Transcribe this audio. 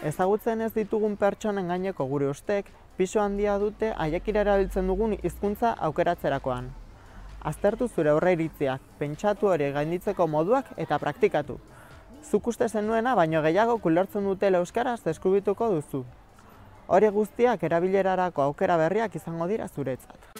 Ezagutzen ez ditugun pertsonen gaineko gure ustek, piso handia dute aiek erabiltzen dugun hizkuntza aukeratzerakoan. Aztertu zure horre iritziak, pentsatu hori gainditzeko moduak eta praktikatu. Zuk uste zenuena, baino gehiago kulertzen dute euskaraz deskubituko duzu. Hori guztiak erabilerarako aukera berriak izango dira zuretzat.